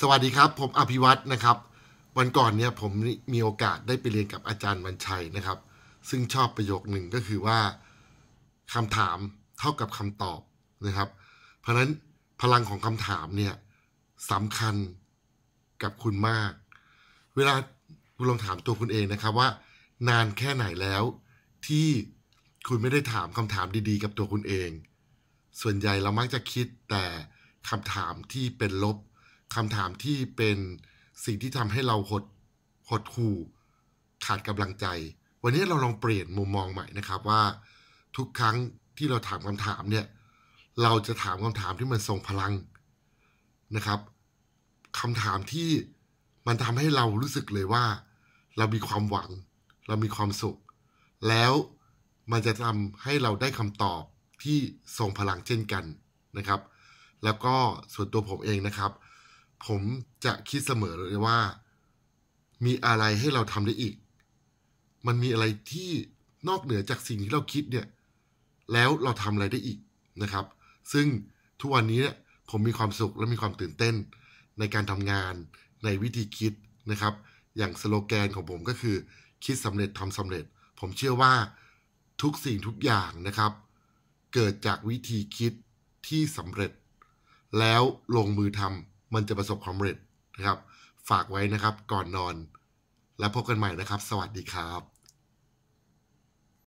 สวัสดีครับผมอภิวัตนะครับ วันก่อนเนี่ยผมมีโอกาสได้ไปเรียนกับอาจารย์วันชัยนะครับ ซึ่งชอบประโยคหนึ่งก็คือว่าคำถามเท่ากับคำตอบนะครับ เพราะนั้นพลังของคำถามเนี่ยสำคัญกับคุณมาก เวลาคุณลองถามตัวคุณเองนะครับว่า นานแค่ไหนแล้วที่คุณไม่ได้ถามคำถามดีๆ กับตัวคุณเอง ส่วนใหญ่เรามักจะคิดแต่คำถามที่เป็นลบคำถามที่เป็นสิ่งที่ทำให้เราหดหดหู่ ขาดกำลังใจ วันนี้เราลองเปลี่ยนมุมมองใหม่นะครับ ว่าทุกครั้งที่เราถามคำถามเนี่ย เราจะถามคำถามที่มันทรงพลังนะครับคำถามที่มันทำให้เรารู้สึกเลยว่า เรามีความหวัง เรามีความสุข แล้วมันจะทำให้เราได้คำตอบที่ทรงพลังเช่นกันนะครับ แล้วก็ส่วนตัวผมเองนะครับผมจะคิดเสมอเลยว่า มีอะไรให้เราทำได้อีก มันมีอะไรที่นอกเหนือจากสิ่งที่เราคิดเนี่ย แล้วเราทำอะไรได้อีกนะครับ ซึ่งทุกวันนี้เนี่ยผมมีความสุขและมีความตื่นเต้น ในการทำงานในวิธีคิดนะครับ อย่างสโลแกนของผมก็คือ คิดสำเร็จทำสำเร็จ ผมเชื่อว่าทุกสิ่งทุกอย่างนะครับ เกิดจากวิธีคิดที่สำเร็จ แล้วลงมือทำมันจะประสบความสำเร็จนะครับ ฝากไว้นะครับก่อนนอน แล้วพบกันใหม่นะครับ สวัสดีครับ